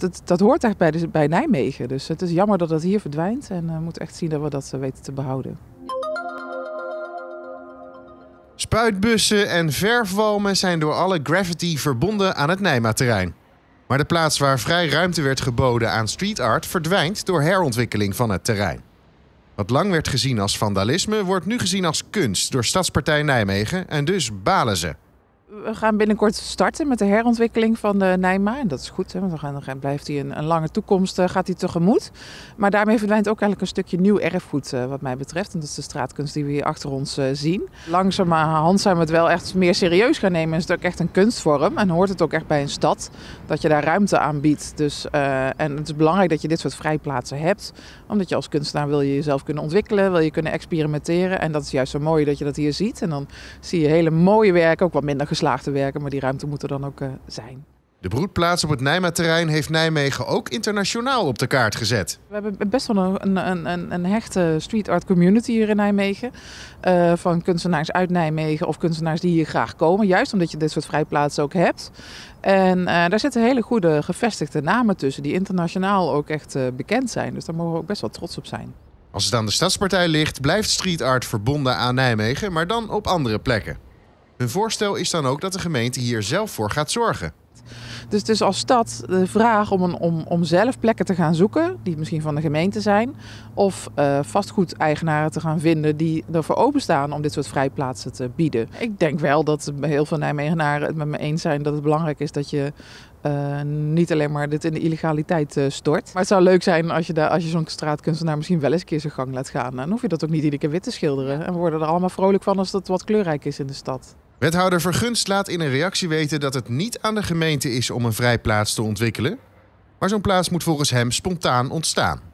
dat, dat hoort echt bij, bij Nijmegen. Dus het is jammer dat dat hier verdwijnt. En we eh, moeten echt zien dat we dat eh, weten te behouden. Spuitbussen en verfwalmen zijn door alle gravity verbonden aan het Nijma-terrein. Maar de plaats waar vrij ruimte werd geboden aan street art verdwijnt door herontwikkeling van het terrein. Wat lang werd gezien als vandalisme wordt nu gezien als kunst door Stadspartij Nijmegen en dus balen ze. We gaan binnenkort starten met de herontwikkeling van de Nijma. En dat is goed, hè, want dan, gaan, blijft hij een, een lange toekomst eh, gaat hij tegemoet. Maar daarmee verdwijnt ook eigenlijk een stukje nieuw erfgoed eh, wat mij betreft. En dat is de straatkunst die we hier achter ons eh, zien. Langzamerhand zijn we het wel echt meer serieus gaan nemen. Is het ook echt een kunstvorm en hoort het ook echt bij een stad dat je daar ruimte aan biedt. Dus, en het is belangrijk dat je dit soort vrijplaatsen hebt. Omdat je als kunstenaar wil je jezelf kunnen ontwikkelen, wil je kunnen experimenteren. En dat is juist zo mooi dat je dat hier ziet. En dan zie je hele mooie werken, ook wat minder gesloten te werken, maar die ruimte moet er dan ook eh, zijn. De broedplaats op het Nijma-terrein heeft Nijmegen ook internationaal op de kaart gezet. We hebben best wel een, een, een, een hechte street art community hier in Nijmegen. Eh, van kunstenaars uit Nijmegen of kunstenaars die hier graag komen. Juist omdat je dit soort vrijplaatsen ook hebt. En eh, daar zitten hele goede gevestigde namen tussen die internationaal ook echt bekend zijn. Dus daar mogen we ook best wel trots op zijn. Als het aan de Stadspartij ligt, blijft street art verbonden aan Nijmegen, maar dan op andere plekken. Hun voorstel is dan ook dat de gemeente hier zelf voor gaat zorgen. Dus het is als stad de vraag om, een, om, om zelf plekken te gaan zoeken, die misschien van de gemeente zijn, of eh, vastgoedeigenaren te gaan vinden die ervoor openstaan om dit soort vrijplaatsen te bieden. Ik denk wel dat heel veel Nijmegenaren het met me eens zijn dat het belangrijk is dat je eh, niet alleen maar dit in de illegaliteit eh, stort. Maar het zou leuk zijn als je, als je zo'n straatkunstenaar misschien wel eens een keer zijn gang laat gaan. Dan hoef je dat ook niet iedere keer wit te schilderen. En we worden er allemaal vrolijk van als dat wat kleurrijk is in de stad. Wethouder Vergunst laat in een reactie weten dat het niet aan de gemeente is om een vrijplaats te ontwikkelen. Maar zo'n plaats moet volgens hem spontaan ontstaan.